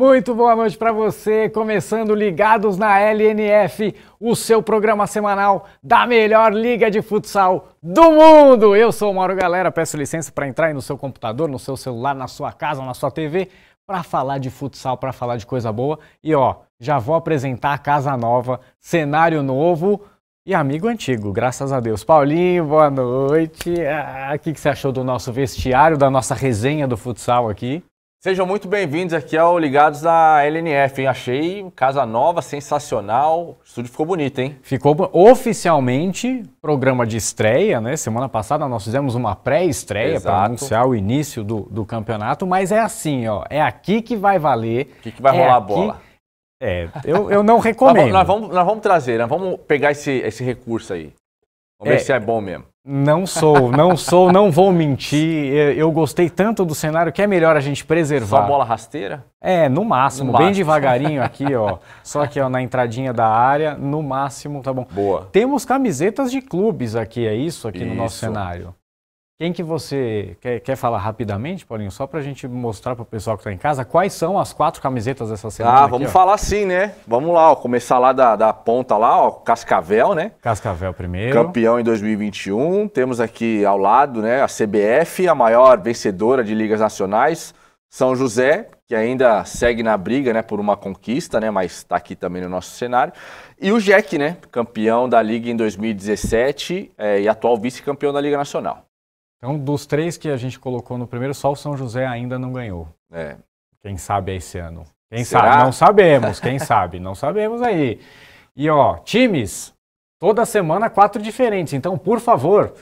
Muito boa noite para você, começando ligados na LNF, o seu programa semanal da melhor liga de futsal do mundo. Eu sou o Mauro Galera, peço licença para entrar aí no seu computador, no seu celular, na sua casa, na sua TV, para falar de futsal, para falar de coisa boa. E ó, já vou apresentar a casa nova, cenário novo e amigo antigo, graças a Deus. Paulinho, boa noite. Ah, o ah, que, que você achou do nosso vestiário, da nossa resenha do futsal aqui? Sejam muito bem-vindos aqui ao Ligados da LNF, hein? Achei casa nova, sensacional. O estúdio ficou bonito, hein? Ficou oficialmente programa de estreia, né? Semana passada nós fizemos uma pré-estreia para anunciar o início do, do campeonato, mas é assim, ó. É aqui que vai valer. Aqui que vai é rolar aqui... a bola. É, eu, eu não recomendo. nós, vamos, nós, vamos, nós vamos trazer, nós vamos pegar esse, esse recurso aí. Vamos é, ver se é bom mesmo. Não sou, não sou, não vou mentir. Eu, gostei tanto do cenário que é melhor a gente preservar. Só bola rasteira? É, no máximo, no bem máximo. devagarinho aqui, ó. Só aqui, ó, na entradinha da área, no máximo, tá bom. Boa. Temos camisetas de clubes aqui, é isso aqui isso. no nosso cenário. Quem que você quer, quer falar rapidamente, Paulinho? Só para a gente mostrar para o pessoal que está em casa, quais são as quatro camisetas dessa semana? Ah, vamos aqui, falar sim, né? Vamos lá, ó, começar lá da, da ponta lá, ó, Cascavel, né? Cascavel primeiro. Campeão em 2021. Temos aqui ao lado, né, a CBF, a maior vencedora de ligas nacionais. São José, que ainda segue na briga, né, por uma conquista, né, mas está aqui também no nosso cenário. E o Jack, né, campeão da liga em 2017 é, eh, e atual vice-campeão da Liga Nacional. Então, dos três que a gente colocou no primeiro, só o São José ainda não ganhou. É. Quem sabe esse ano? Quem Será? sabe? Não sabemos, quem sabe? Não sabemos aí. E ó, times, toda semana quatro diferentes. Então, por favor,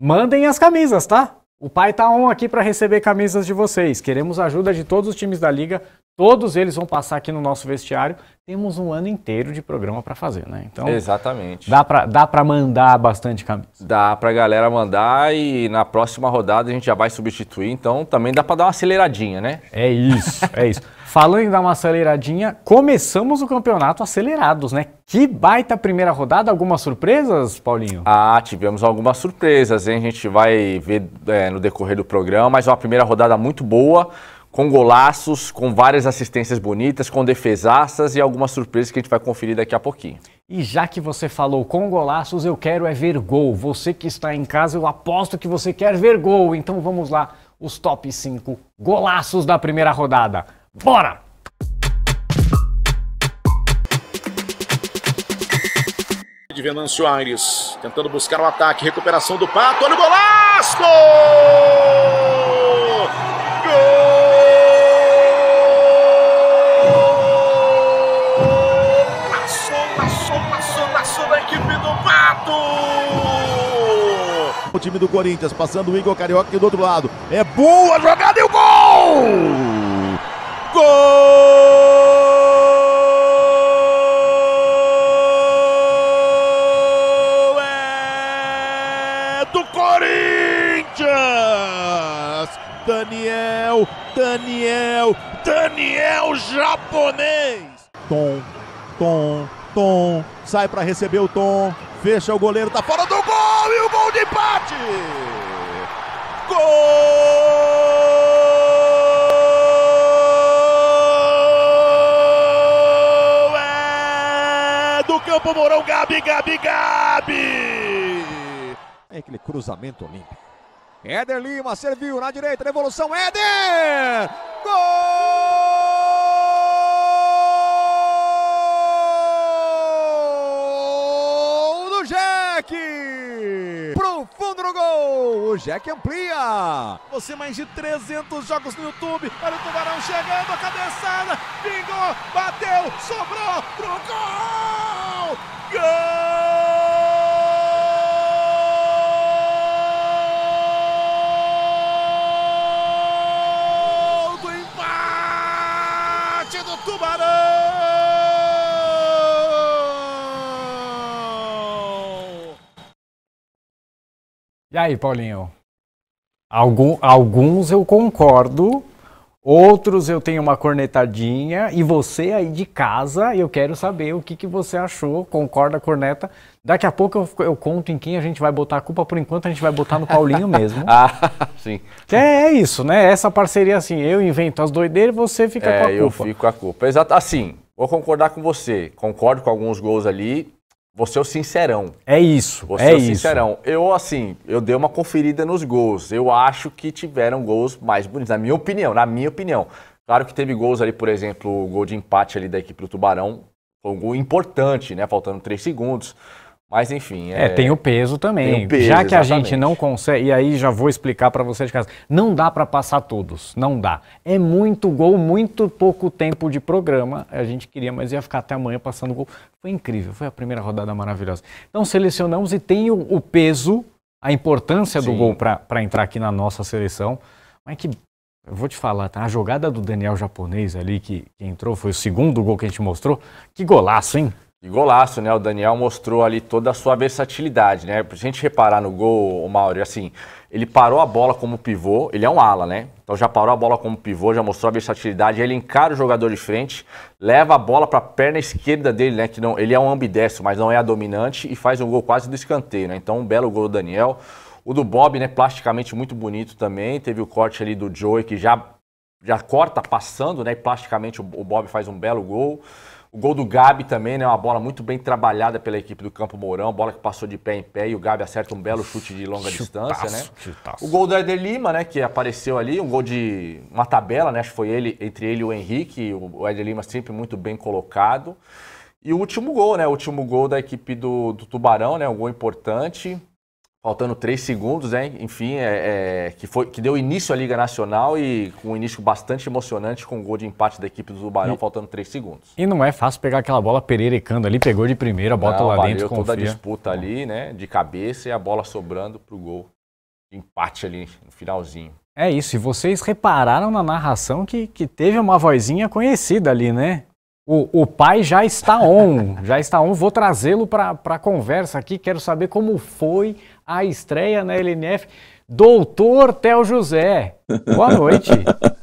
mandem as camisas, tá? O pai tá on aqui para receber camisas de vocês. Queremos ajuda de todos os times da liga. Todos eles vão passar aqui no nosso vestiário. Temos um ano inteiro de programa para fazer, né? Então, exatamente. Dá para dá para mandar bastante camisa. Dá para a galera mandar e na próxima rodada a gente já vai substituir, então também dá para dar uma aceleradinha, né? É isso, é isso. Falando em dar uma aceleradinha, começamos o campeonato acelerados, né? Que baita primeira rodada, algumas surpresas, Paulinho? Ah, tivemos algumas surpresas, hein? A gente vai ver é, no decorrer do programa, mas é uma primeira rodada muito boa, com golaços, com várias assistências bonitas, com defesaças e algumas surpresas que a gente vai conferir daqui a pouquinho. E já que você falou com golaços, eu quero é ver gol. Você que está em casa, eu aposto que você quer ver gol. Então vamos lá, os top 5 golaços da primeira rodada. Bora! De Venâncio Aires, tentando buscar o ataque, recuperação do Pato, olha o golaço! Gol! Passou, passou, passou, passou da equipe do Pato! O time do Corinthians, passando o Igor Carioca aqui do outro lado, é boa jogada e o gol! Gol é do Corinthians! Daniel, Daniel, Daniel japonês! Tom, Tom, Tom, sai para receber o Tom, fecha o goleiro, tá fora do gol e o gol de empate! do Mourão, Gabi, Gabi, Gabi! É aquele cruzamento olímpico. Éder Lima serviu na direita, devolução, Éder! Gol do Jack! Pro fundo do gol, o Jack amplia. Você mais de 300 jogos no YouTube, olha o Tubarão chegando, a cabeçada, vingou, bateu, sobrou pro gol! Gol do empate do Tubarão! E aí, Paulinho? Algum, alguns eu concordo, Outros eu tenho uma cornetadinha e você aí de casa, eu quero saber o que, que você achou, concorda, corneta. Daqui a pouco eu, eu conto em quem a gente vai botar a culpa, por enquanto a gente vai botar no Paulinho mesmo. ah, sim. Que é, é, isso, né? É essa parceria assim, eu invento as doideiras e você fica é, com a culpa. É, eu fico com a culpa. Exato, assim, vou concordar com você, concordo com alguns gols ali, você é o sincerão. É isso. Vou é, é o sincerão. Isso. Eu, assim, eu dei uma conferida nos gols. Eu acho que tiveram gols mais bonitos, na minha opinião, na minha opinião. Claro que teve gols ali, por exemplo, o gol de empate ali da equipe do Tubarão. Foi um gol importante, né? Faltando três segundos. Mas enfim. É, é tem o peso também. O peso, já que exatamente. a gente não consegue, e aí já vou explicar para você de casa, não dá para passar todos, não dá. É muito gol, muito pouco tempo de programa. A gente queria, mas ia ficar até amanhã passando gol. Foi incrível, foi a primeira rodada maravilhosa. Então selecionamos e tem o, o peso, a importância Sim. do gol para entrar aqui na nossa seleção. Mas que eu vou te falar, tá? A jogada do Daniel japonês ali que, que entrou, foi o segundo gol que a gente mostrou. Que golaço, hein? E golaço, né? O Daniel mostrou ali toda a sua versatilidade, né? Pra gente reparar no gol, o Mauro, é assim, ele parou a bola como pivô, ele é um ala, né? Então já parou a bola como pivô, já mostrou a versatilidade, ele encara o jogador de frente, leva a bola para a perna esquerda dele, né? Que não, ele é um ambidestro, mas não é a dominante e faz um gol quase do escanteio, né? Então um belo gol do Daniel. O do Bob, né, plasticamente muito bonito também. Teve o corte ali do Joey que já já corta passando, né? E plasticamente o, o Bob faz um belo gol. O gol do Gabi também, né? Uma bola muito bem trabalhada pela equipe do Campo Mourão, bola que passou de pé em pé e o Gabi acerta um belo chute de longa chutaço, distância, né? Chutaço. O gol do Eder Lima, né? Que apareceu ali, um gol de uma tabela, né? Acho que foi ele, entre ele e o Henrique, o Eder Lima sempre muito bem colocado. E o último gol, né? O último gol da equipe do, do Tubarão, né? Um gol importante faltando três segundos, né? enfim, é, é, que, foi, que deu início à Liga Nacional e com um início bastante emocionante com o um gol de empate da equipe do Tubarão, faltando três segundos. E não é fácil pegar aquela bola pererecando ali, pegou de primeira, bota não, lá valeu dentro, confia. toda a disputa ali, né, de cabeça e a bola sobrando para o gol. Empate ali no finalzinho. É isso, e vocês repararam na narração que, que teve uma vozinha conhecida ali, né? O, o, pai já está on, já está on. Vou trazê-lo para a conversa aqui. Quero saber como foi a estreia na LNF, doutor Tel José. Boa noite.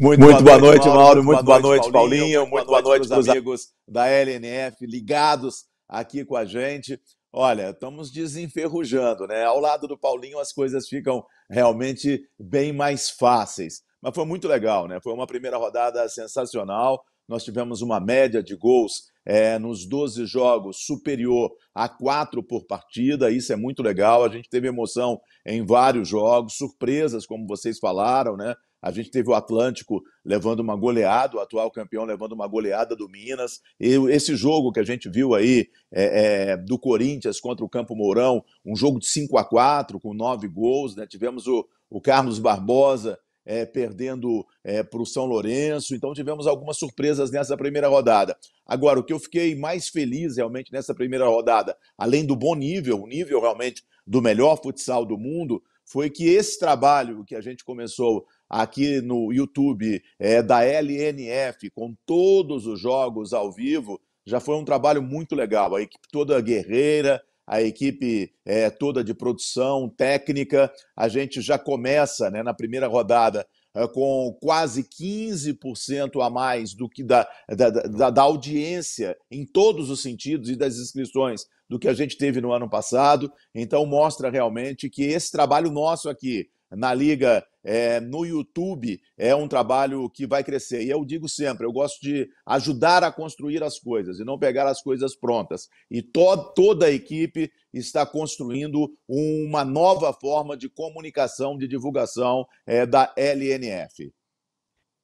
Muito, muito, boa, noite, Mauro. Mauro. Muito, boa, boa, noite, Paulinho. Paulinho. Muito, muito boa, boa noite, amigos da LNF ligados aqui com a gente. Olha, estamos desenferrujando, né? Ao lado do Paulinho as coisas ficam realmente bem mais fáceis. Mas foi muito legal, né? Foi uma primeira rodada sensacional nós tivemos uma média de gols é, nos 12 jogos superior a 4 por partida, isso é muito legal. A gente teve emoção em vários jogos, surpresas, como vocês falaram, né? A gente teve o Atlântico levando uma goleada, o atual campeão levando uma goleada do Minas. E esse jogo que a gente viu aí é, é, do Corinthians contra o Campo Mourão, um jogo de 5 a 4 com nove gols, né? Tivemos o, o Carlos Barbosa é, perdendo é, eh, para o São Lourenço. Então tivemos algumas surpresas nessa primeira rodada. Agora, o que eu fiquei mais feliz realmente nessa primeira rodada, além do bom nível, o nível realmente do melhor futsal do mundo, foi que esse trabalho que a gente começou aqui no YouTube é, da LNF, com todos os jogos ao vivo, já foi um trabalho muito legal. A equipe toda guerreira, a equipe é, toda de produção, técnica. A gente já começa né, na primeira rodada é, com quase 15% a mais do que da, da, da, da, audiência em todos os sentidos e das inscrições do que a gente teve no ano passado. Então, mostra realmente que esse trabalho nosso aqui na Liga, é, no YouTube, é um trabalho que vai crescer. E eu digo sempre: eu gosto de ajudar a construir as coisas e não pegar as coisas prontas. E to toda a equipe está construindo uma nova forma de comunicação, de divulgação é, da LNF.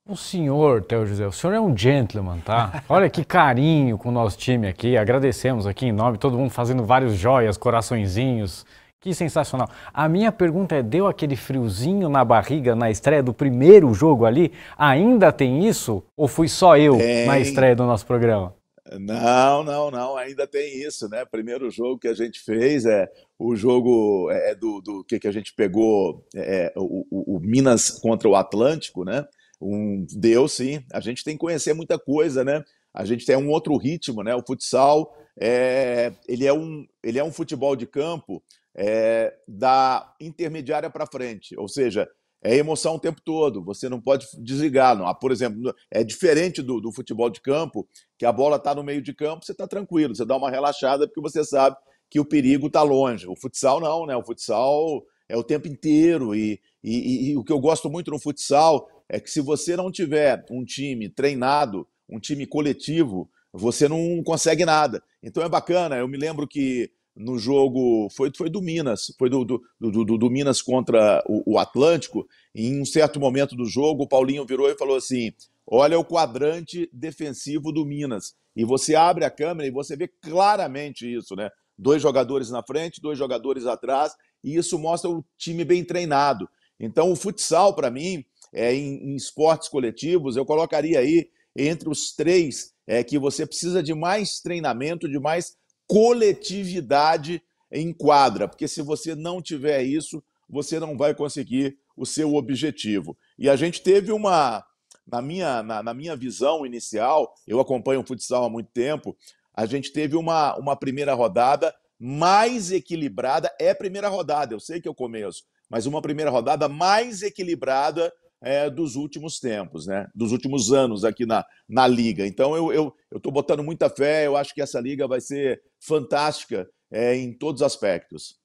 O senhor, Teo José, o senhor é um gentleman, tá? Olha que carinho com o nosso time aqui. Agradecemos aqui em nome, todo mundo fazendo vários joias, coraçõezinhos. Que sensacional. A minha pergunta é: deu aquele friozinho na barriga na estreia do primeiro jogo ali? Ainda tem isso? Ou fui só eu tem. na estreia do nosso programa? Não, não, não, ainda tem isso, né? Primeiro jogo que a gente fez é o jogo é, é do, do que, que a gente pegou é, é, o, o, o Minas contra o Atlântico, né? Um, deu sim. A gente tem que conhecer muita coisa, né? A gente tem um outro ritmo, né? O futsal é, ele, é um, ele é um futebol de campo é, da intermediária para frente, ou seja, é emoção o tempo todo, você não pode desligar. Não. Ah, por exemplo, é diferente do, do futebol de campo, que a bola está no meio de campo, você está tranquilo, você dá uma relaxada porque você sabe que o perigo está longe. O futsal não, né? O futsal é o tempo inteiro e, e, e o que eu gosto muito no futsal é que se você não tiver um time treinado, um time coletivo, você não consegue nada. Então é bacana. Eu me lembro que no jogo foi, foi do Minas, foi do, do, do, do Minas contra o, o, Atlântico. Em um certo momento do jogo, o Paulinho virou e falou assim: Olha o quadrante defensivo do Minas. E você abre a câmera e você vê claramente isso, né? Dois jogadores na frente, dois jogadores atrás, e isso mostra o time bem treinado. Então, o futsal, para mim, é, em, em esportes coletivos, eu colocaria aí entre os três é que você precisa de mais treinamento, de mais coletividade em quadra, porque se você não tiver isso, você não vai conseguir o seu objetivo. E a gente teve uma, na minha, na, na minha visão inicial, eu acompanho o futsal há muito tempo, a gente teve uma, uma primeira rodada mais equilibrada, é primeira rodada, eu sei que é o começo, mas uma primeira rodada mais equilibrada é, dos últimos tempos, né? dos últimos anos aqui na, na Liga. Então eu estou eu, botando muita fé, eu acho que essa Liga vai ser fantástica é, em todos os aspectos.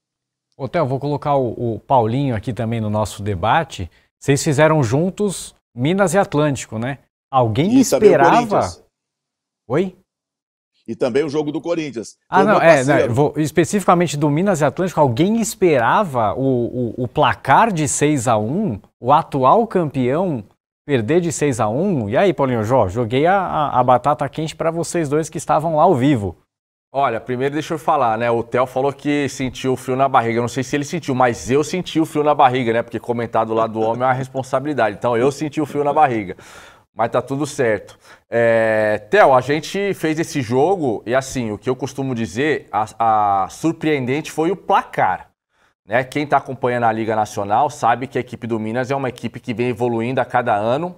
Hotel, vou colocar o, o Paulinho aqui também no nosso debate. Vocês fizeram juntos Minas e Atlântico, né? Alguém Isso, esperava. Oi? e também o jogo do Corinthians. Ah, não, é, não, vou, especificamente do Minas e Atlântico, alguém esperava o, o, o placar de 6 a 1 o atual campeão perder de 6 a 1 E aí, Paulinho Jó, joguei a, a batata quente para vocês dois que estavam lá ao vivo. Olha, primeiro deixa eu falar, né? O Theo falou que sentiu o frio na barriga. Eu não sei se ele sentiu, mas eu senti o frio na barriga, né? Porque comentar do lado do homem é uma responsabilidade. Então eu senti o frio na barriga. Mas tá tudo certo. É, Theo, a gente fez esse jogo e assim, o que eu costumo dizer, a, a surpreendente foi o placar. Né? Quem está acompanhando a Liga Nacional sabe que a equipe do Minas é uma equipe que vem evoluindo a cada ano.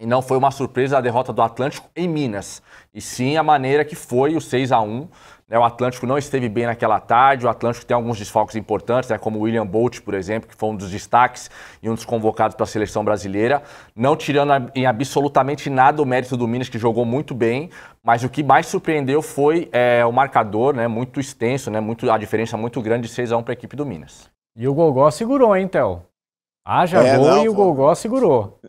E não foi uma surpresa a derrota do Atlântico em Minas. E sim a maneira que foi o 6 a 1 né? O Atlântico não esteve bem naquela tarde, o Atlântico tem alguns desfalques importantes, né? como o William Bolt, por exemplo, que foi um dos destaques e um dos convocados para a seleção brasileira. Não tirando em absolutamente nada o mérito do Minas, que jogou muito bem, mas o que mais surpreendeu foi é, o marcador, né? muito extenso, né? muito, a diferença muito grande de 6 a 1 para a equipe do Minas. E o Golgó segurou, hein, Théo? Haja é, gol não, e o Golgó segurou.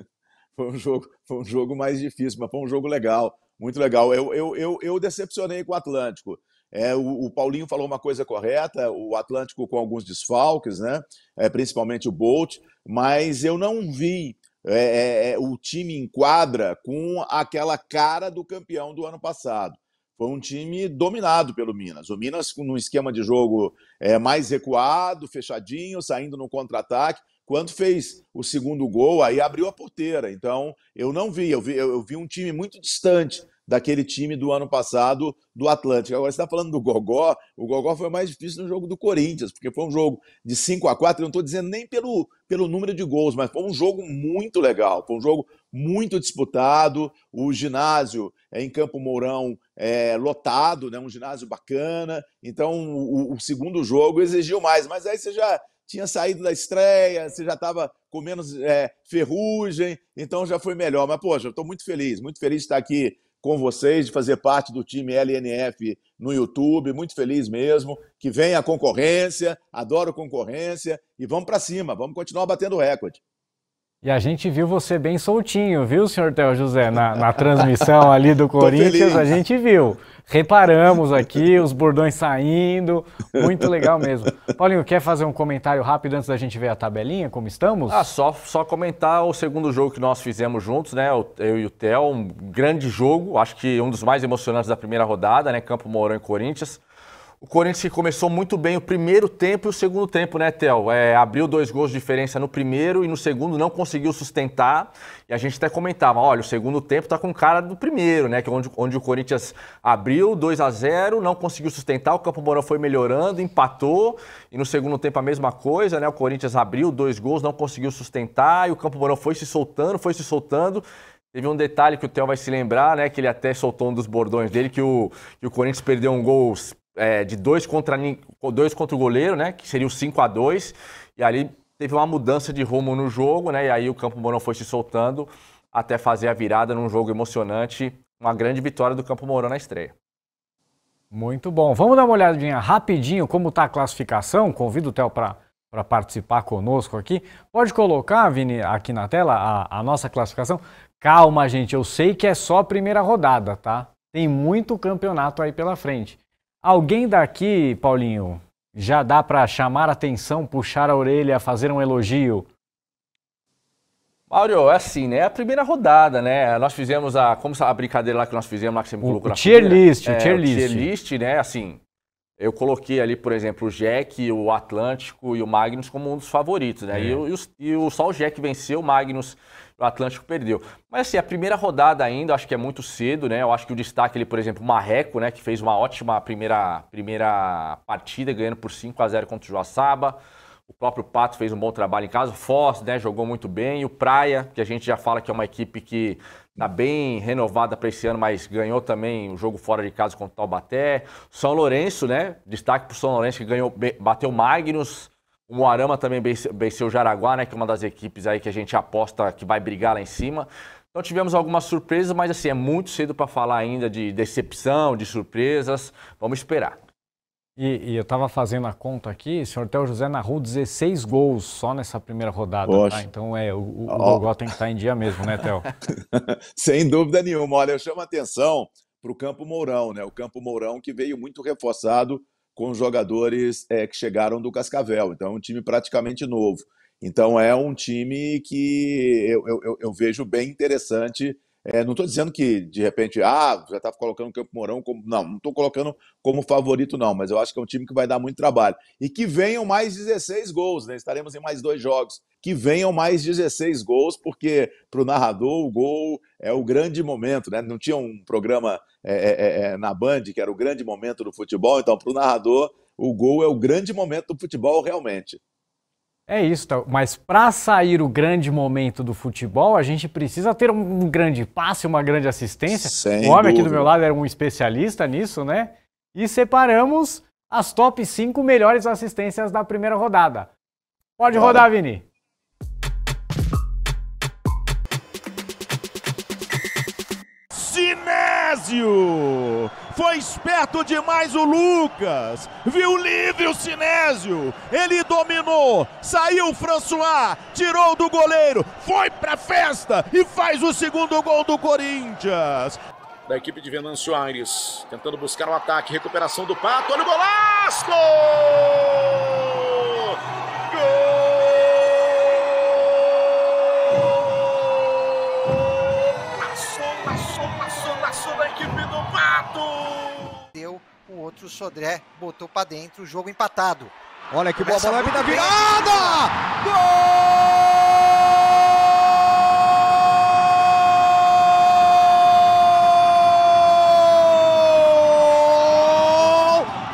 Foi um, jogo, foi um jogo mais difícil, mas foi um jogo legal, muito legal. Eu, eu, eu, eu decepcionei com o Atlântico. É, o, o, Paulinho falou uma coisa correta, o Atlântico com alguns desfalques, né? É, principalmente o Bolt, mas eu não vi é, é, é o time em quadra com aquela cara do campeão do ano passado. Foi um time dominado pelo Minas. O Minas com um esquema de jogo é, mais recuado, fechadinho, saindo no contra-ataque. Quando fez o segundo gol, aí abriu a porteira. Então, eu não vi, eu vi, eu vi um time muito distante daquele time do ano passado do Atlântico. Agora, você está falando do Gogó, o Gogó foi mais difícil no jogo do Corinthians, porque foi um jogo de 5 a 4 eu não estou dizendo nem pelo, pelo número de gols, mas foi um jogo muito legal, foi um jogo muito disputado, o ginásio é, em Campo Mourão é, lotado, né, um ginásio bacana, então o, o segundo jogo exigiu mais, mas aí você já tinha saído da estreia, você já estava com menos é, ferrugem, então já foi melhor. Mas, poxa, eu estou muito feliz, muito feliz de estar aqui com vocês, de fazer parte do time LNF no YouTube. Muito feliz mesmo. Que venha a concorrência, adoro concorrência e vamos para cima, vamos continuar batendo recorde. E a gente viu você bem soltinho, viu, senhor Theo José? Na, na transmissão ali do Corinthians, a gente viu. Reparamos aqui, os bordões saindo, muito legal mesmo. Paulinho, quer fazer um comentário rápido antes da gente ver a tabelinha, como estamos? Ah, só, só comentar o segundo jogo que nós fizemos juntos, né? Eu e o Theo, um grande jogo, acho que um dos mais emocionantes da primeira rodada, né? Campo Mourão e Corinthians. O Corinthians começou muito bem o primeiro tempo e o segundo tempo, né, Theo? É, abriu dois gols de diferença no primeiro e no segundo não conseguiu sustentar. E a gente até comentava: olha, o segundo tempo tá com cara do primeiro, né? Que é onde, onde o Corinthians abriu 2 a 0 não conseguiu sustentar, o Campo Morão foi melhorando, empatou. E no segundo tempo a mesma coisa, né? O Corinthians abriu dois gols, não conseguiu sustentar, e o Campo Morão foi se soltando, foi se soltando. Teve um detalhe que o Theo vai se lembrar, né? Que ele até soltou um dos bordões dele, que o, que o Corinthians perdeu um gol é, de dois contra, dois contra o goleiro, né? Que seria o 5 a 2 E ali teve uma mudança de rumo no jogo, né? E aí o Campo Mourão foi se soltando até fazer a virada num jogo emocionante. Uma grande vitória do Campo Mourão na estreia. Muito bom. Vamos dar uma olhadinha rapidinho como está a classificação. Convido o Theo para participar conosco aqui. Pode colocar, Vini, aqui na tela a, a, nossa classificação. Calma, gente, eu sei que é só a primeira rodada, tá? Tem muito campeonato aí pela frente. Alguém daqui, Paulinho, já dá para chamar atenção, puxar a orelha, fazer um elogio? Mauro, é assim, né? É a primeira rodada, né? Nós fizemos a. Como a brincadeira lá que nós fizemos, lá que você me colocou o na tier list, é, o tier o list. tier list, né? Assim, eu coloquei ali, por exemplo, o Jack, o Atlântico e o Magnus como um dos favoritos, né? É. E, e, o, e o, só o Jack venceu, o Magnus o Atlântico perdeu. Mas assim, a primeira rodada ainda, acho que é muito cedo, né? Eu acho que o destaque ali, por exemplo, o Marreco, né, que fez uma ótima primeira, primeira partida, ganhando por 5 a 0 contra o Joaçaba. O próprio Pato fez um bom trabalho em casa. O Foz, né, jogou muito bem. E o Praia, que a gente já fala que é uma equipe que está bem renovada para esse ano, mas ganhou também o jogo fora de casa contra o Taubaté. São Lourenço, né? Destaque para o São Lourenço que ganhou, bateu Magnus. O Moarama também venceu o Jaraguá, né, que é uma das equipes aí que a gente aposta que vai brigar lá em cima. Então tivemos algumas surpresas, mas assim, é muito cedo para falar ainda de decepção, de surpresas. Vamos esperar. E, e eu estava fazendo a conta aqui, o senhor Theo José narrou 16 gols só nessa primeira rodada. Tá? Então é, o, o oh. Gogó tem que estar tá em dia mesmo, né, Theo? Sem dúvida nenhuma. Olha, eu chamo a atenção para o Campo Mourão, né? O Campo Mourão que veio muito reforçado com jogadores é, que chegaram do Cascavel. Então, é um time praticamente novo. Então, é um time que eu, eu, eu vejo bem interessante é, não estou dizendo que, de repente, ah, já estava tá colocando o Campo Mourão como. Não, não estou colocando como favorito, não, mas eu acho que é um time que vai dar muito trabalho. E que venham mais 16 gols, né? Estaremos em mais dois jogos. Que venham mais 16 gols, porque para o narrador o gol é o grande momento, né? Não tinha um programa é, é, é, é na Band que era o grande momento do futebol, então para o narrador o gol é o grande momento do futebol realmente. É isso, tá? mas para sair o grande momento do futebol, a gente precisa ter um grande passe, uma grande assistência. Sem o homem dúvida. aqui do meu lado era um especialista nisso, né? E separamos as top 5 melhores assistências da primeira rodada. Pode Bora. rodar, Vini. Sinésio! Foi esperto demais o Lucas. Viu livre o Sinésio. Ele dominou. Saiu o François. Tirou do goleiro. Foi pra festa e faz o segundo gol do Corinthians. Da equipe de Venâncio Aires. Tentando buscar o um ataque. Recuperação do Pato. Olha o golaço! outro, o Sodré botou para dentro, o jogo empatado. Olha que Começa boa bola, vida virada! Gol!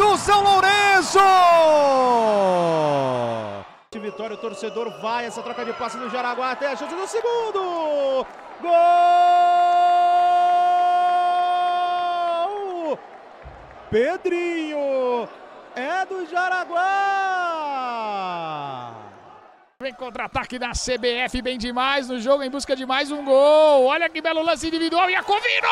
do São Lourenço! De vitória, o torcedor vai, essa troca de passe no Jaraguá até a chance do segundo! Gol! Pedrinho é do Jaraguá. Vem contra-ataque da CBF, bem demais no jogo, em busca de mais um gol. Olha que belo lance individual e a Covino!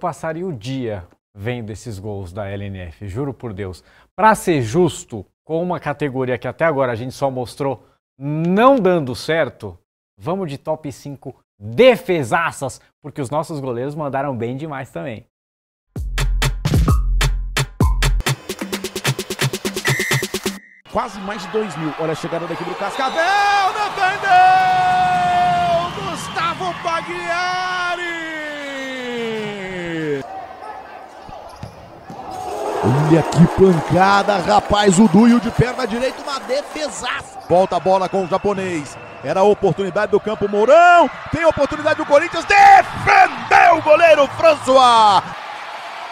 passaria o dia vendo esses gols da LNF, juro por Deus. Para ser justo com uma categoria que até agora a gente só mostrou não dando certo, vamos de top 5 defesaças, porque os nossos goleiros mandaram bem demais também. Quase mais de 2 mil. Olha a chegada daqui do Cascavel. Defendeu! Gustavo Pagliari! Olha que pancada, rapaz. O Duio de perna direita, uma defesaça. Volta a bola com o japonês. Era a oportunidade do campo Mourão. Tem a oportunidade do Corinthians. Defendeu o goleiro François.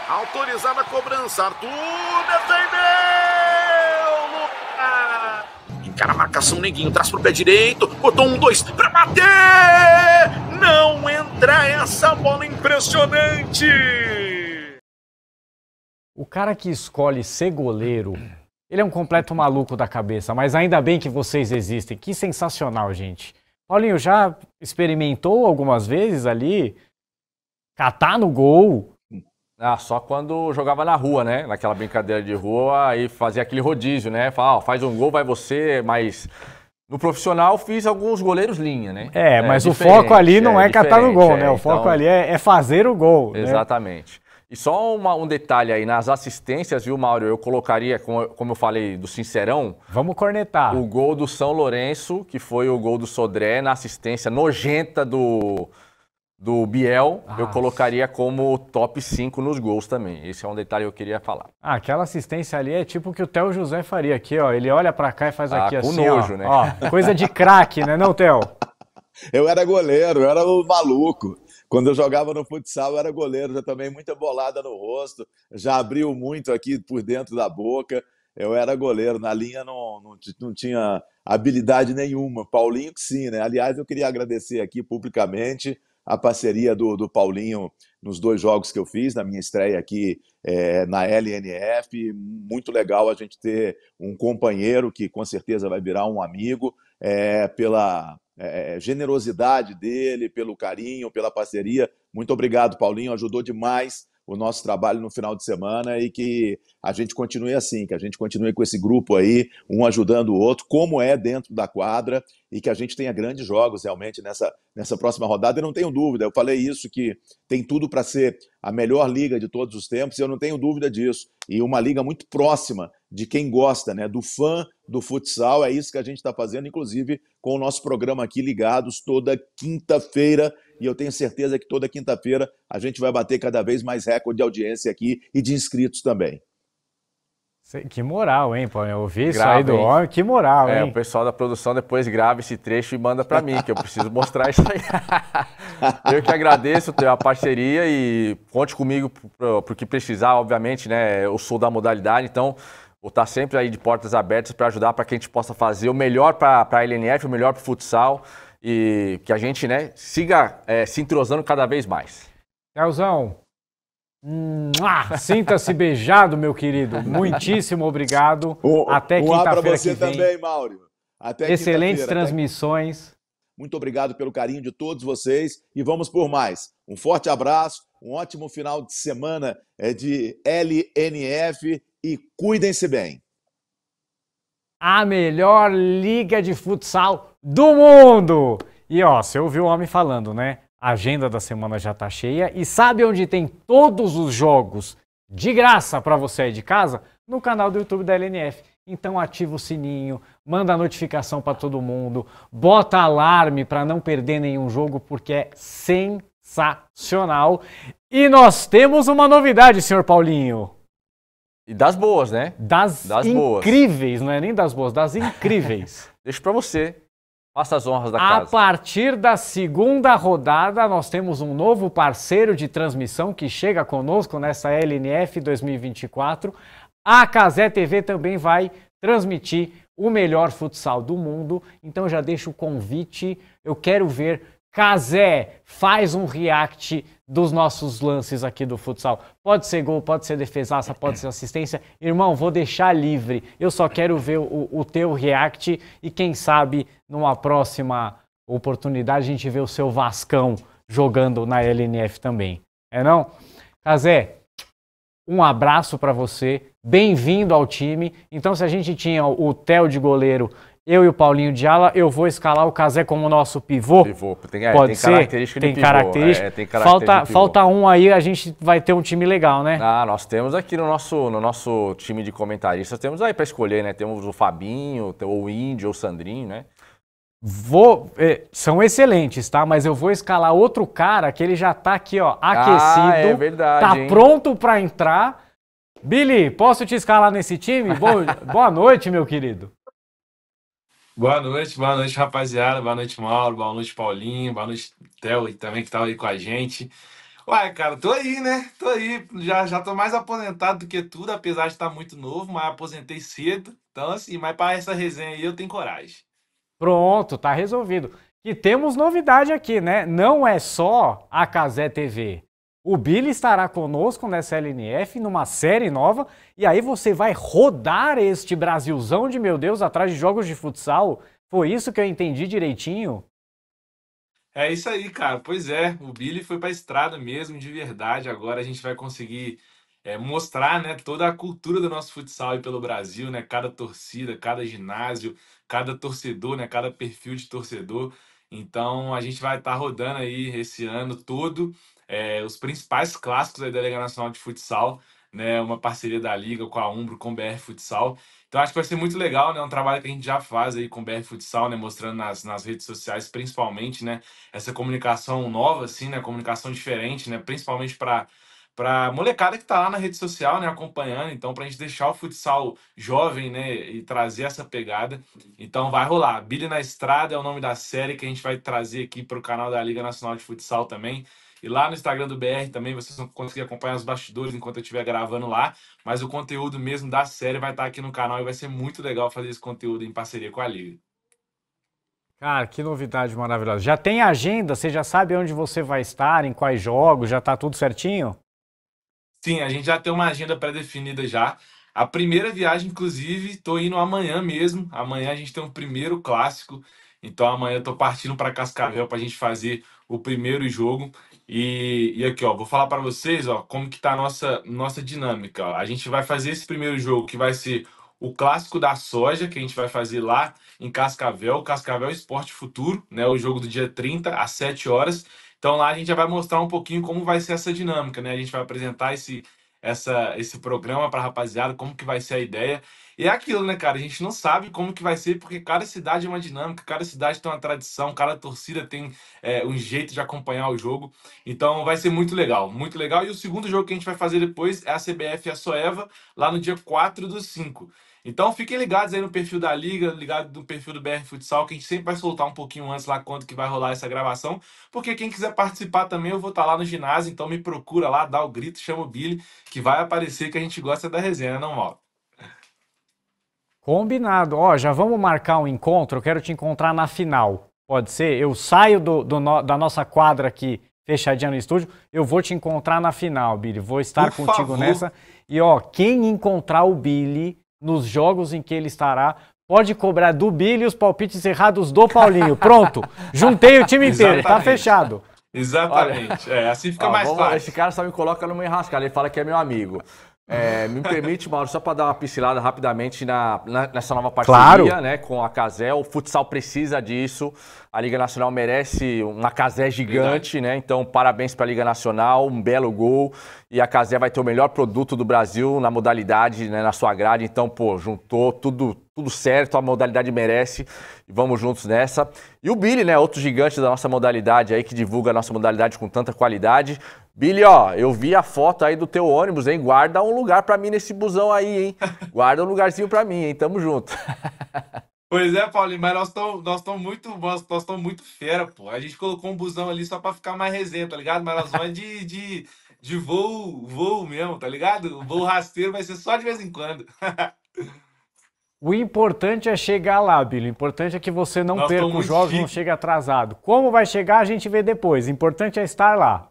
Autorizada a cobrança. Arthur defendeu. Lucas. Encara a marcação, Neguinho. Traz pro pé direito. Botou um, dois pra bater. Não entra essa bola impressionante. O cara que escolhe ser goleiro, ele é um completo maluco da cabeça, mas ainda bem que vocês existem. Que sensacional, gente. Paulinho, já experimentou algumas vezes ali catar no gol? Ah, só quando jogava na rua, né? Naquela brincadeira de rua e fazia aquele rodízio, né? Fala, ó, faz um gol, vai você, mas no profissional fiz alguns goleiros linha, né? É, mas é, o foco ali não é, é catar no gol, né? É, o foco então ali é, é fazer o gol. Né? Exatamente. Né? E só uma, um detalhe aí, nas assistências, viu, Mauro? Eu colocaria, como, como eu falei, do Sincerão. Vamos cornetar. O gol do São Lourenço, que foi o gol do Sodré, na assistência nojenta do, do Biel, Nossa. eu colocaria como top 5 nos gols também. Esse é um detalhe que eu queria falar. Ah, aquela assistência ali é tipo o que o Theo José faria aqui, ó. Ele olha para cá e faz ah, aqui com assim, nojo, ó, né? Ó, coisa de craque, né não, Theo? Eu era goleiro, eu era o maluco. Quando eu jogava no futsal, eu era goleiro, já tomei muita bolada no rosto, já abriu muito aqui por dentro da boca. Eu era goleiro, na linha não, não, não tinha habilidade nenhuma. Paulinho que sim, né? Aliás, eu queria agradecer aqui publicamente a parceria do, do Paulinho nos dois jogos que eu fiz, na minha estreia aqui é, na LNF. Muito legal a gente ter um companheiro que com certeza vai virar um amigo é, pela é, é, generosidade dele, pelo carinho, pela parceria. Muito obrigado, Paulinho, ajudou demais o nosso trabalho no final de semana e que a gente continue assim, que a gente continue com esse grupo aí, um ajudando o outro, como é dentro da quadra, e que a gente tenha grandes jogos realmente nessa, nessa próxima rodada. Eu não tenho dúvida, eu falei isso, que tem tudo para ser a melhor liga de todos os tempos, e eu não tenho dúvida disso. E uma liga muito próxima de quem gosta, né? Do fã do futsal. É isso que a gente está fazendo, inclusive com o nosso programa aqui ligados toda quinta-feira. E eu tenho certeza que toda quinta-feira a gente vai bater cada vez mais recorde de audiência aqui e de inscritos também. Que moral, hein, pô Eu ouvi isso aí do hein? homem, que moral, é, hein? O pessoal da produção depois grava esse trecho e manda para mim, que eu preciso mostrar isso aí. eu que agradeço a parceria e conte comigo pro, pro que precisar, obviamente, né? Eu sou da modalidade, então Vou estar sempre aí de portas abertas para ajudar para que a gente possa fazer o melhor para a LNF, o melhor para o futsal e que a gente né, siga é, se entrosando cada vez mais. Thelzão, sinta-se beijado, meu querido. Muitíssimo obrigado. O, Até quinta-feira um que vem. também, Mauro. Até Excelentes transmissões. Muito obrigado pelo carinho de todos vocês e vamos por mais. Um forte abraço, um ótimo final de semana é, de LNF e cuidem-se bem. A melhor liga de futsal do mundo! E ó, você ouviu o homem falando, né? A agenda da semana já tá cheia e sabe onde tem todos os jogos de graça para você aí de casa? No canal do YouTube da LNF. Então ativa o sininho, manda a notificação para todo mundo, bota alarme para não perder nenhum jogo porque é sensacional. E nós temos uma novidade, senhor Paulinho. E das boas, né? Das, das incríveis, boas. não é nem das boas, das incríveis. Deixo para você. Faça as honras da a casa. A partir da segunda rodada, nós temos um novo parceiro de transmissão que chega conosco nessa LNF 2024. A Casé TV também vai transmitir o melhor futsal do mundo. Então já deixo o convite. Eu quero ver Casé, faz um react dos nossos lances aqui do futsal. Pode ser gol, pode ser defesaça, pode ser assistência. Irmão, vou deixar livre. Eu só quero ver o, o teu react e quem sabe numa próxima oportunidade a gente vê o seu Vascão jogando na LNF também. É não? Casé, um abraço para você. Bem-vindo ao time. Então, se a gente tinha o Theo de goleiro eu e o Paulinho de ala, eu vou escalar o Casé como nosso pivô. Pivô, tem, é, Pode tem ser? característica tem de pivô. Característica. É, tem característica falta, falta um aí, a gente vai ter um time legal, né? Ah, nós temos aqui no nosso, no nosso time de comentaristas, temos aí para escolher, né? Temos o Fabinho, ou o Índio, ou o Sandrinho, né? Vou, é, são excelentes, tá? Mas eu vou escalar outro cara que ele já tá aqui, ó, aquecido. Ah, é verdade. Tá hein? pronto para entrar. Billy, posso te escalar nesse time? Boa, boa noite, meu querido. Boa noite, boa noite, rapaziada. Boa noite, Mauro. Boa noite, Paulinho. Boa noite, Theo, também que tá aí com a gente. Ué, cara, tô aí, né? Tô aí. Já, já tô mais aposentado do que tudo, apesar de estar muito novo, mas aposentei cedo. Então, assim, mas para essa resenha aí eu tenho coragem. Pronto, tá resolvido. E temos novidade aqui, né? Não é só a Casé TV. O Billy estará conosco nessa LNF, numa série nova, e aí você vai rodar este Brasilzão de meu Deus atrás de jogos de futsal. Foi isso que eu entendi direitinho? É isso aí, cara. Pois é, o Billy foi para a estrada mesmo, de verdade. Agora a gente vai conseguir é, mostrar né, toda a cultura do nosso futsal aí pelo Brasil, né? Cada torcida, cada ginásio, cada torcedor, né? Cada perfil de torcedor. Então a gente vai estar tá rodando aí esse ano todo é, os principais clássicos da Liga Nacional de Futsal, né, uma parceria da Liga com a Umbro, com o BR Futsal. Então acho que vai ser muito legal, né, um trabalho que a gente já faz aí com o BR Futsal, né, mostrando nas, nas redes sociais principalmente, né, essa comunicação nova, assim, né, comunicação diferente, né, principalmente para para molecada que está lá na rede social, né, acompanhando, então para a gente deixar o futsal jovem, né, e trazer essa pegada, então vai rolar. Billy na Estrada é o nome da série que a gente vai trazer aqui para o canal da Liga Nacional de Futsal também. E lá no Instagram do BR também vocês vão conseguir acompanhar os bastidores enquanto eu estiver gravando lá. Mas o conteúdo mesmo da série vai estar aqui no canal e vai ser muito legal fazer esse conteúdo em parceria com a Liga. Cara, que novidade maravilhosa. Já tem agenda? Você já sabe onde você vai estar, em quais jogos? Já está tudo certinho? Sim, a gente já tem uma agenda pré-definida já. A primeira viagem, inclusive, estou indo amanhã mesmo. Amanhã a gente tem um primeiro clássico. Então amanhã eu tô partindo para Cascavel para a gente fazer o primeiro jogo. E, e aqui, ó, vou falar para vocês, ó, como que tá a nossa, nossa dinâmica. Ó. A gente vai fazer esse primeiro jogo, que vai ser o clássico da soja, que a gente vai fazer lá em Cascavel, Cascavel Esporte Futuro, né? O jogo do dia 30, às 7 horas. Então lá a gente já vai mostrar um pouquinho como vai ser essa dinâmica, né? A gente vai apresentar esse, essa, esse programa para a rapaziada, como que vai ser a ideia. E é aquilo, né, cara? A gente não sabe como que vai ser, porque cada cidade é uma dinâmica, cada cidade tem uma tradição, cada torcida tem é, um jeito de acompanhar o jogo. Então vai ser muito legal, muito legal. E o segundo jogo que a gente vai fazer depois é a CBF e a Soeva, lá no dia 4 do 5. Então fiquem ligados aí no perfil da Liga, ligado no perfil do BR Futsal, que a gente sempre vai soltar um pouquinho antes lá quando que vai rolar essa gravação. Porque quem quiser participar também, eu vou estar tá lá no ginásio, então me procura lá, dá o grito, chama o Billy, que vai aparecer que a gente gosta da resenha, não, mal Combinado. Ó, já vamos marcar um encontro, eu quero te encontrar na final. Pode ser? Eu saio do, do no, da nossa quadra aqui, fechadinha no estúdio, eu vou te encontrar na final, Billy. Vou estar Por contigo favor. nessa. E ó, quem encontrar o Billy nos jogos em que ele estará, pode cobrar do Billy os palpites errados do Paulinho. Pronto, juntei o time inteiro, tá fechado. Exatamente. Olha, é, assim fica ó, mais vamos, fácil. Esse cara só me coloca numa enrascada. Ele fala que é meu amigo. É, me permite, Mauro, só para dar uma pincelada rapidamente na, na, nessa nova parceria claro. né, com a Casel. O futsal precisa disso. A Liga Nacional merece uma Casé gigante, né? Então, parabéns para a Liga Nacional, um belo gol. E a Casé vai ter o melhor produto do Brasil na modalidade, né, na sua grade. Então, pô, juntou tudo, tudo certo, a modalidade merece. E vamos juntos nessa. E o Billy, né? Outro gigante da nossa modalidade aí, que divulga a nossa modalidade com tanta qualidade. Billy, ó, eu vi a foto aí do teu ônibus, hein? Guarda um lugar para mim nesse busão aí, hein? Guarda um lugarzinho para mim, hein? Tamo junto. Pois é, Paulinho, mas nós estamos nós tão muito, nós, nós muito fera, pô. A gente colocou um busão ali só para ficar mais resenha, tá ligado? Mas nós vamos de, de, de voo, voo mesmo, tá ligado? O voo rasteiro vai ser só de vez em quando. O importante é chegar lá, Bilo. O importante é que você não nós perca os jogos, chique. não chegue atrasado. Como vai chegar, a gente vê depois. O importante é estar lá.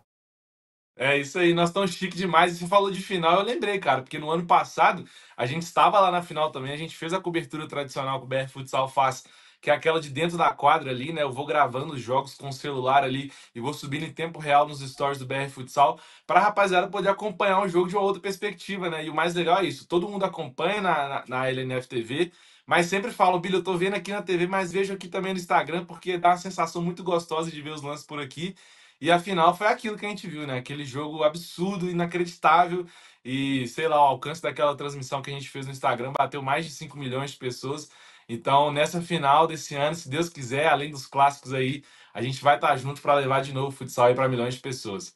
É isso aí, nós estamos chique demais. Você falou de final, eu lembrei, cara, porque no ano passado a gente estava lá na final também, a gente fez a cobertura tradicional que o BR Futsal faz, que é aquela de dentro da quadra ali, né? Eu vou gravando os jogos com o celular ali e vou subindo em tempo real nos stories do BR Futsal para a rapaziada poder acompanhar um jogo de uma outra perspectiva, né? E o mais legal é isso, todo mundo acompanha na, na, na LNF TV, mas sempre falo, Billy, eu tô vendo aqui na TV, mas vejo aqui também no Instagram, porque dá uma sensação muito gostosa de ver os lances por aqui. E a final foi aquilo que a gente viu, né? Aquele jogo absurdo, inacreditável. E, sei lá, o alcance daquela transmissão que a gente fez no Instagram bateu mais de 5 milhões de pessoas. Então, nessa final desse ano, se Deus quiser, além dos clássicos aí, a gente vai estar tá junto para levar de novo o futsal aí para milhões de pessoas.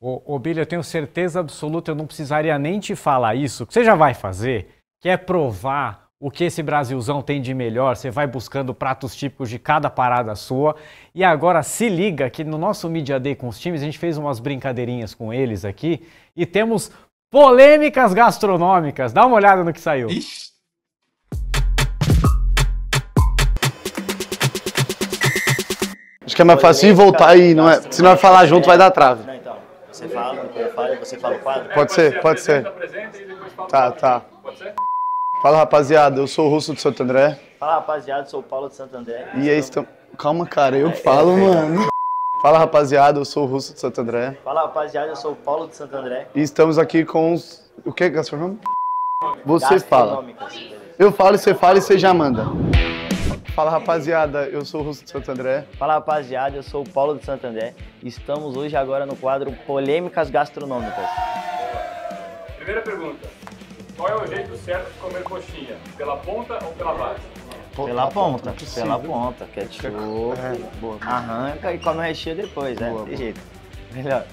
Ô, ô Billy, eu tenho certeza absoluta, eu não precisaria nem te falar isso. O que você já vai fazer, que é provar o que esse Brasilzão tem de melhor, você vai buscando pratos típicos de cada parada sua. E agora se liga que no nosso Media Day com os times, a gente fez umas brincadeirinhas com eles aqui e temos polêmicas gastronômicas. Dá uma olhada no que saiu. Ixi. Acho que é mais fácil ir voltar aí, não é? Se não é falar junto, vai dar trave. Não, então. Você fala, eu falo, você fala o quadro? Pode ser, pode ser. Tá, tá. Pode ser? Fala rapaziada, eu sou o Russo de Santo André. Fala rapaziada, eu sou o Paulo de Santo André. E aí estamos. Calma, cara, eu é, é, falo, é, mano. Fala rapaziada, eu sou o Russo de Santo André. Fala rapaziada, eu sou o Paulo de Santo André. E estamos aqui com os. O que, é gastronômico? Você fala. Assim, eu falo, você fala e você já manda. Fala rapaziada, eu sou o Russo de Santo André. Fala rapaziada, eu sou o Paulo de Santo André. Estamos hoje agora no quadro Polêmicas Gastronômicas. Primeira pergunta. Qual é o jeito certo de comer coxinha? Pela ponta ou pela base? Pela ponta, pela ponta. Ketchup, é. arranca e come o recheio depois, né? Boa, jeito. Melhor.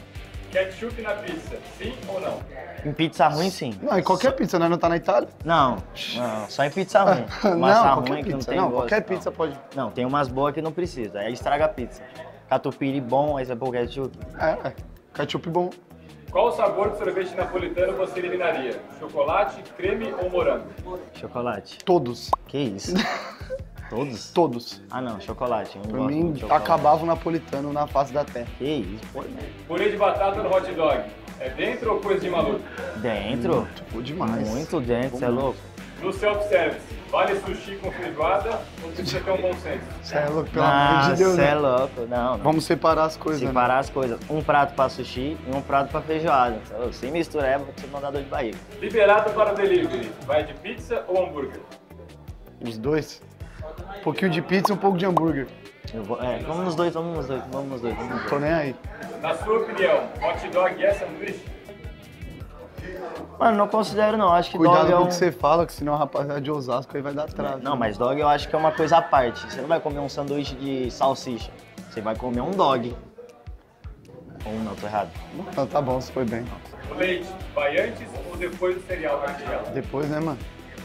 Ketchup na pizza, sim ou não? Em pizza ruim, sim. Não, em qualquer pizza, né? Não tá na Itália? Não, não só em pizza ruim. Massa não, ruim que não tem Não, gosto, qualquer não. pizza pode... Não, tem umas boas que não precisa, aí estraga a pizza. Catupiry bom, aí você vai pôr ketchup. É, é, ketchup bom. Qual sabor de sorvete napolitano você eliminaria? Chocolate, creme ou morango? Chocolate. Todos. Que isso? Todos? Todos. Ah não, chocolate. Eu não mim, chocolate. acabava o napolitano na face da terra. Que isso, pô. Né? Purê de batata no hot dog. É dentro ou coisa de maluco? Dentro? Muito, pô, demais. Muito dentro, você é louco? No self-service, vale sushi com feijoada ou precisa ter um bom senso? Cê é louco, pelo ah, amor de Deus. Cê é né? louco, não, não. Vamos separar as coisas. Né? Separar né? as coisas. Um prato pra sushi e um prato pra feijoada. Então, Sem mistura é, vou te mandar de barriga. Liberado para delivery, vai de pizza ou hambúrguer? Os dois. Um pouquinho de pizza e um pouco de hambúrguer. Vou, é, vamos nos dois, vamos nos dois, vamos nos dois. Vamos nos dois. Tô nem aí. Na sua opinião, hot dog é sanduíche? Mano, não considero não. Acho que Cuidado dog é um... com o que você fala, que senão o rapaziada de Osasco aí vai dar trave. Não, mas dog eu acho que é uma coisa à parte. Você não vai comer um sanduíche de salsicha. Você vai comer um dog. Ou não, tô errado. Então tá bom, se foi bem. O leite vai antes ou depois do cereal na Depois, né, mano?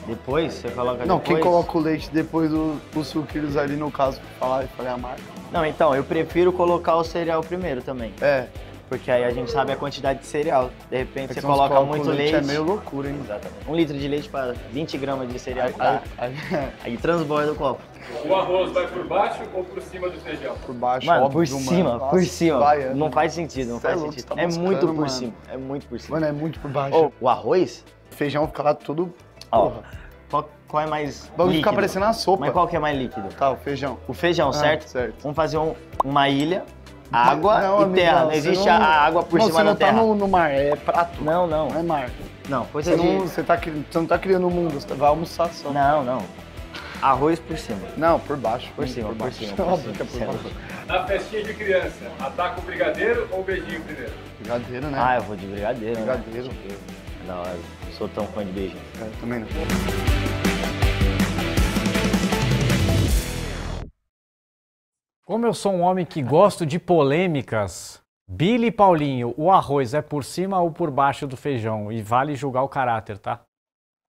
Depois? Você coloca Não, depois? quem coloca o leite depois do, dos sucrilhos ali, no caso, falar e falei a marca. Não, então, eu prefiro colocar o cereal primeiro também. É. Porque aí a gente sabe a quantidade de cereal. De repente é você coloca muito leite. É meio loucura, hein? Exatamente. Um litro de leite para 20 gramas de cereal. Aí, aí, aí, aí transborda o copo. O arroz vai por baixo ou por cima do feijão? Por baixo, mano, óbvio, por cima, mano. por cima. É. Não faz sentido, não é faz sentido. Tá é muito por mano. cima, é muito por cima. Mano, é muito por baixo. Oh, o arroz? Feijão fica lá tudo. Oh. Qual, qual, é mais Vamos líquido? ficar parecendo a sopa. Mas qual que é mais líquido? Tá, o feijão. O feijão, ah, certo? Certo. Vamos fazer um, uma ilha Água não, e amigo, terra. Não, existe não, a água por não, cima da terra. Você não tá no, no, mar, é prato. Não, não. Não é mar. Não, coisa você de... Não, você, tá, você não tá criando o mundo, você vai almoçar só. Não, não. Arroz por cima. Não, por baixo. Por cima, por, cima. Na festinha de criança, ataca o brigadeiro ou o beijinho primeiro? Brigadeiro, né? Ah, eu vou de brigadeiro. Né? Brigadeiro. Né? Não, eu sou tão fã de beijinho. Eu também não. Como eu sou um homem que gosto de polêmicas, Billy Paulinho, o arroz é por cima ou por baixo do feijão? E vale julgar o caráter, tá?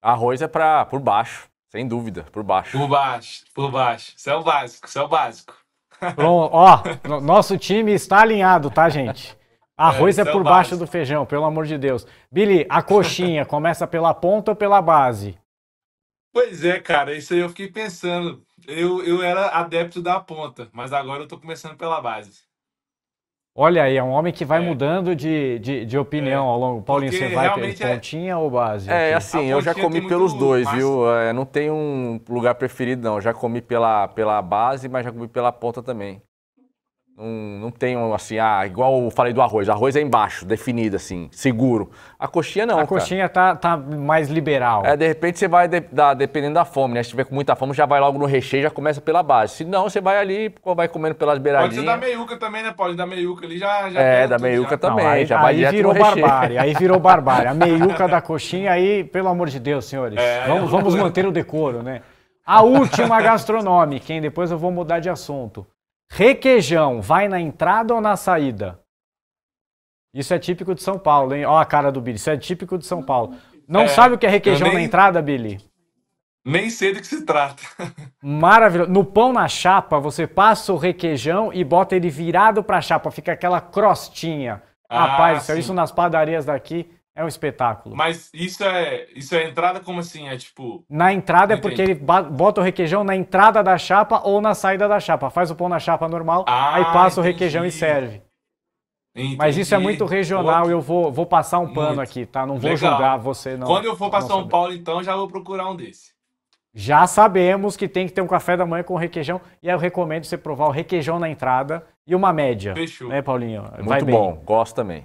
Arroz é pra, por baixo, sem dúvida, por baixo. Por baixo, por baixo. Isso é o básico, isso é o básico. Pronto, ó, nosso time está alinhado, tá, gente? Arroz é, é, é por é baixo do feijão, pelo amor de Deus. Billy, a coxinha começa pela ponta ou pela base? Pois é, cara, isso aí eu fiquei pensando. Eu, eu era adepto da ponta, mas agora eu estou começando pela base. Olha aí, é um homem que vai é. mudando de, de, de opinião é. ao longo. Paulinho, Porque você vai pela é- pontinha é... ou base? É, assim, eu já comi pelos dois, massa. viu? É, não tem um lugar preferido, não. Eu já comi pela, pela base, mas já comi pela ponta também. Não, não assim, ah, igual eu falei do arroz. Arroz é embaixo, definido assim, seguro. A coxinha não. A cara. coxinha tá, tá mais liberal. É, de repente você vai, de, da, dependendo da fome, né? Se tiver com muita fome, já vai logo no recheio, já começa pela base. Se não, você vai ali, vai comendo pelas beiradinhas. Pode ser da meiuca também, né, Paulo? Da meiuca ali já. já é, da meiuca já. também. Não, aí, já vai aí virou barbárie, aí virou barbárie. A meiuca da coxinha, aí, pelo amor de Deus, senhores. É, vamos, vamos manter o decoro, né? A última gastronômica, hein? Depois eu vou mudar de assunto. Requeijão, vai na entrada ou na saída? Isso é típico de São Paulo, hein? Ó a cara do Billy, isso é típico de São Paulo. Não é, sabe o que é requeijão nem, na entrada, Billy? Nem sei do que se trata. Maravilhoso. No pão na chapa, você passa o requeijão e bota ele virado pra chapa, fica aquela crostinha. Ah, Rapaz, sim. isso nas padarias daqui é um espetáculo. Mas isso é isso é entrada como assim? É tipo. Na entrada é porque ele bota o requeijão na entrada da chapa ou na saída da chapa. Faz o pão na chapa normal, ah, aí passa entendi. o requeijão e serve. Entendi. Mas isso é muito regional, e eu vou, vou passar um pano muito. aqui, tá? Não vou Legal. julgar você, não. Quando eu for para São Paulo, então, já vou procurar um desse. Já sabemos que tem que ter um café da manhã com requeijão, e aí eu recomendo você provar o requeijão na entrada e uma média. Fechou. Né, Paulinho? Muito Vai bom, bem. gosto também.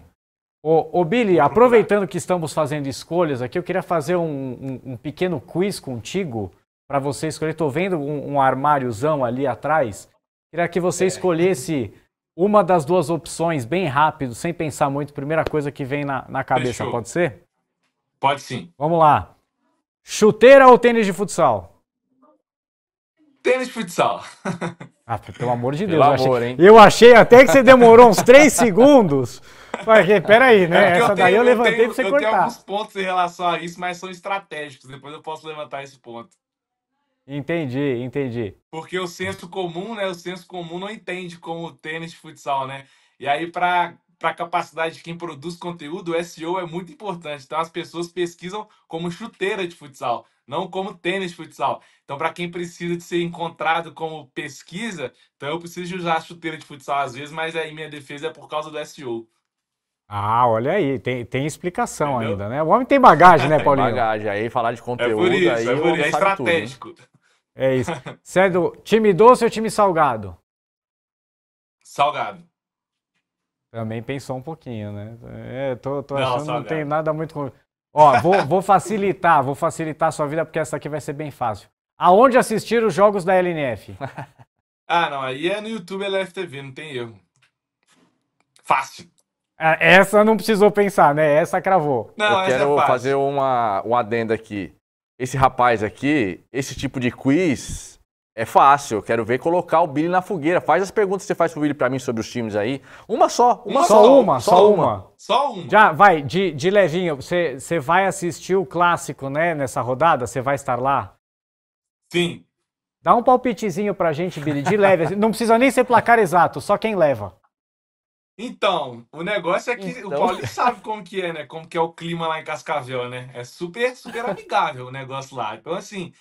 Ô, ô Billy, aproveitando que estamos fazendo escolhas aqui, eu queria fazer um, um, um pequeno quiz contigo para você escolher. Estou vendo um, um, armáriozão ali atrás. Queria que você é. escolhesse uma das duas opções bem rápido, sem pensar muito. Primeira coisa que vem na, na cabeça, Fechou. pode ser? Pode sim. Vamos lá. Chuteira ou tênis de futsal? Tênis de futsal. ah, pelo amor de Deus. Pelo eu, amor, achei, hein? eu achei até que você demorou uns três segundos. Porque, peraí, né? É, Essa eu daí tenho, eu levantei eu tenho, pra você cortar. Eu tenho alguns pontos em relação a isso, mas são estratégicos. Depois eu posso levantar esse ponto. Entendi, entendi. Porque o senso comum, né? O senso comum não entende como tênis de futsal, né? E aí, para a capacidade de quem produz conteúdo, o SEO é muito importante. Então, as pessoas pesquisam como chuteira de futsal, não como tênis de futsal. Então, para quem precisa de ser encontrado como pesquisa, então eu preciso usar chuteira de futsal às vezes, mas aí minha defesa é por causa do SEO. Ah, olha aí, tem, tem explicação Entendeu? ainda, né? O homem tem bagagem, né, Paulinho? Tem bagagem, aí falar de é conteúdo, é isso, aí é, por isso, é estratégico. Tudo, né? É isso. Sendo é time doce ou time salgado? Salgado. Também pensou um pouquinho, né? É, tô, tô achando não, não tem nada muito. Ó, vou, vou facilitar, vou facilitar a sua vida porque essa aqui vai ser bem fácil. Aonde assistir os jogos da LNF? ah, não, aí é no YouTube LFTV, não tem erro. Fácil. Ah, essa não precisou pensar, né? Essa cravou. Não, eu é quero é fazer uma, um adendo aqui. Esse rapaz aqui, esse tipo de quiz é fácil. Eu quero ver colocar o Billy na fogueira. Faz as perguntas que você faz pro Billy pra mim sobre os times aí. Uma só, uma só. Só uma, só, só uma. uma. Só uma. Já, vai, de, de levinho. Você, você vai assistir o clássico, né, nessa rodada? Você vai estar lá? Sim. Dá um palpitezinho pra gente, Billy, de leve. não precisa nem ser placar exato, só quem leva. Então, o negócio é que então... o Paulinho sabe como que é, né? Como que é o clima lá em Cascavel, né? É super, super amigável o negócio lá. Então, assim,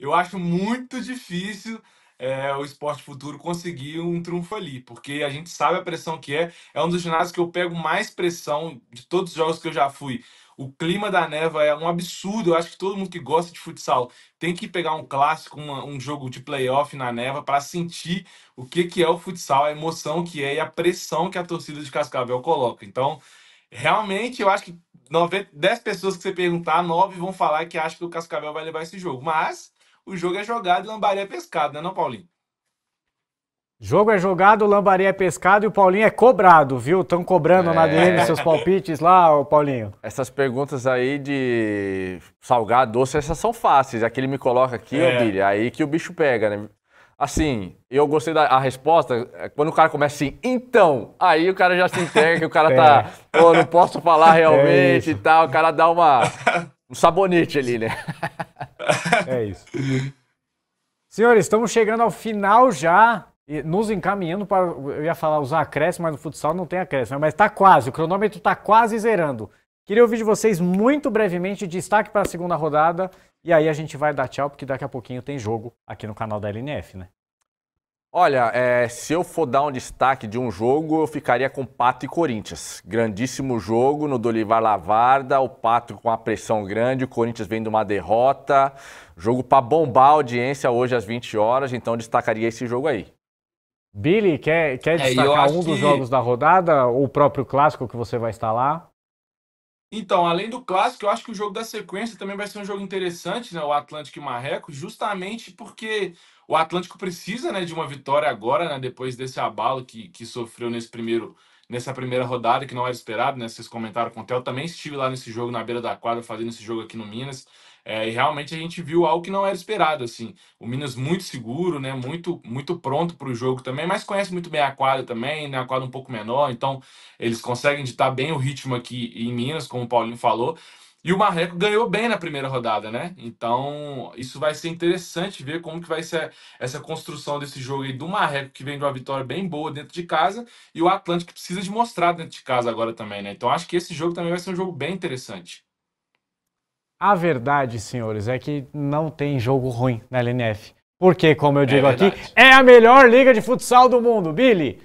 eu acho muito difícil é, o Esporte Futuro conseguir um triunfo ali, porque a gente sabe a pressão que é. É um dos ginásios que eu pego mais pressão de todos os jogos que eu já fui. O clima da neva é um absurdo. Eu acho que todo mundo que gosta de futsal tem que pegar um clássico, uma, um jogo de playoff na neva para sentir o que, que é o futsal, a emoção que é e a pressão que a torcida de Cascavel coloca. Então, realmente, eu acho que 90, 10 pessoas que você perguntar, 9 vão falar que acha que o Cascavel vai levar esse jogo. Mas o jogo é jogado e lambaria é pescado, né, não, Paulinho? Jogo é jogado, o Lambari é pescado e o Paulinho é cobrado, viu? Estão cobrando é. na DM seus palpites lá, o Paulinho. Essas perguntas aí de salgado, doce, essas são fáceis. ele me coloca aqui, é. ó, Billy, aí que o bicho pega, né? Assim, eu gostei da resposta, é, quando o cara começa assim, então, aí o cara já se entrega, que o cara tá, é. tá, pô, não posso falar é realmente é e tal, o cara dá uma, um sabonete ali, né? É isso. Senhores, estamos chegando ao final já e nos encaminhando para. Eu ia falar usar acréscimo, mas no futsal não tem acréscimo, né? mas está quase, o cronômetro está quase zerando. Queria ouvir de vocês muito brevemente destaque para a segunda rodada e aí a gente vai dar tchau, porque daqui a pouquinho tem jogo aqui no canal da LNF, né? Olha, é, se eu for dar um destaque de um jogo, eu ficaria com Pato e Corinthians. Grandíssimo jogo no Dolivar Lavarda, o Pato com a pressão grande, o Corinthians vem de uma derrota. Jogo para bombar a audiência hoje às 20 horas, então destacaria esse jogo aí. Billy, quer, quer é, destacar é, um dos que... jogos da rodada ou o próprio clássico que você vai estar lá? Então, além do clássico, eu acho que o jogo da sequência também vai ser um jogo interessante, né? O Atlântico e Marreco, justamente porque o Atlântico precisa né, de uma vitória agora, né? Depois desse abalo que, que sofreu nesse primeiro, nessa primeira rodada, que não era esperado, né? Vocês comentaram com o Theo, também estive lá nesse jogo na beira da quadra, fazendo esse jogo aqui no Minas. É, e realmente a gente viu algo que não era esperado, assim. O Minas muito seguro, né? Muito, muito pronto para o jogo também, mas conhece muito bem a quadra também, né? A quadra um pouco menor, então eles conseguem ditar bem o ritmo aqui em Minas, como o Paulinho falou. E o Marreco ganhou bem na primeira rodada, né? Então, isso vai ser interessante ver como que vai ser essa construção desse jogo aí do Marreco, que vem de uma vitória bem boa dentro de casa, e o Atlântico precisa de mostrar dentro de casa agora também, né? Então, acho que esse jogo também vai ser um jogo bem interessante. A verdade, senhores, é que não tem jogo ruim na LNF. Porque, como eu é digo é aqui, é a melhor liga de futsal do mundo. Billy,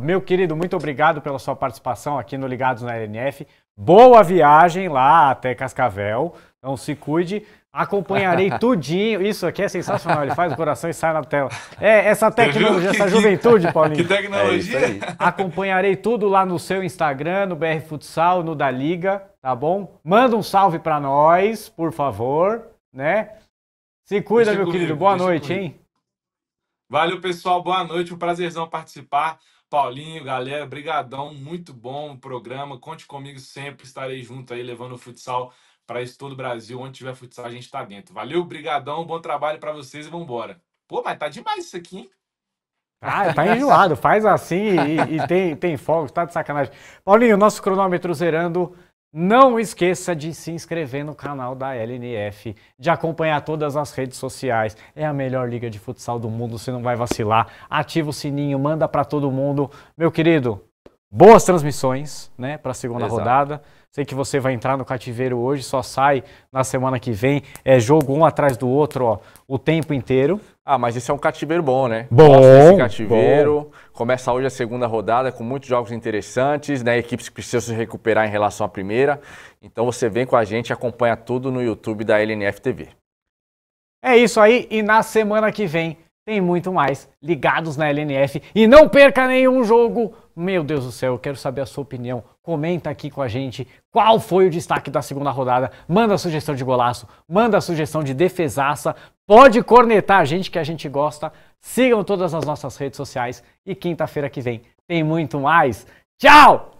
meu querido, muito obrigado pela sua participação aqui no Ligados na LNF. Boa viagem lá até Cascavel. Então se cuide. Acompanharei tudinho. Isso aqui é sensacional. Ele faz o coração e sai na tela. É, essa tecnologia, essa juventude, Paulinho. Que tecnologia. É Acompanharei tudo lá no seu Instagram, no BR Futsal, no da Liga tá bom? Manda um salve para nós, por favor, né? Se cuida, meu querido. Boa noite, hein? Valeu, pessoal. Boa noite. Um prazerzão participar. Paulinho, galera, brigadão, muito bom o programa. Conte comigo sempre, estarei junto aí levando o futsal para isso todo o Brasil. Onde tiver futsal, a gente está dentro. Valeu, brigadão, bom trabalho para vocês e vambora. Pô, mas tá demais isso aqui, hein? Ah, tá enjoado, faz assim e, e tem, tem fogo, tá de sacanagem. Paulinho, nosso cronômetro zerando não esqueça de se inscrever no canal da LNF, de acompanhar todas as redes sociais. É a melhor liga de futsal do mundo, você não vai vacilar. Ativa o sininho, manda para todo mundo. Meu querido, boas transmissões né, para a segunda Exato. rodada. Sei que você vai entrar no cativeiro hoje, só sai na semana que vem. É jogo um atrás do outro, ó, o tempo inteiro. Ah, mas esse é um cativeiro bom, né? Bom, cativeiro. Bom. Começa hoje a segunda rodada com muitos jogos interessantes, né? Equipes que precisam se recuperar em relação à primeira. Então você vem com a gente e acompanha tudo no YouTube da LNF TV. É isso aí, e na semana que vem tem muito mais ligados na LNF. E não perca nenhum jogo meu Deus do céu, eu quero saber a sua opinião. Comenta aqui com a gente qual foi o destaque da segunda rodada. Manda a sugestão de golaço, manda a sugestão de defesaça. Pode cornetar a gente que a gente gosta. Sigam todas as nossas redes sociais e quinta-feira que vem tem muito mais. Tchau!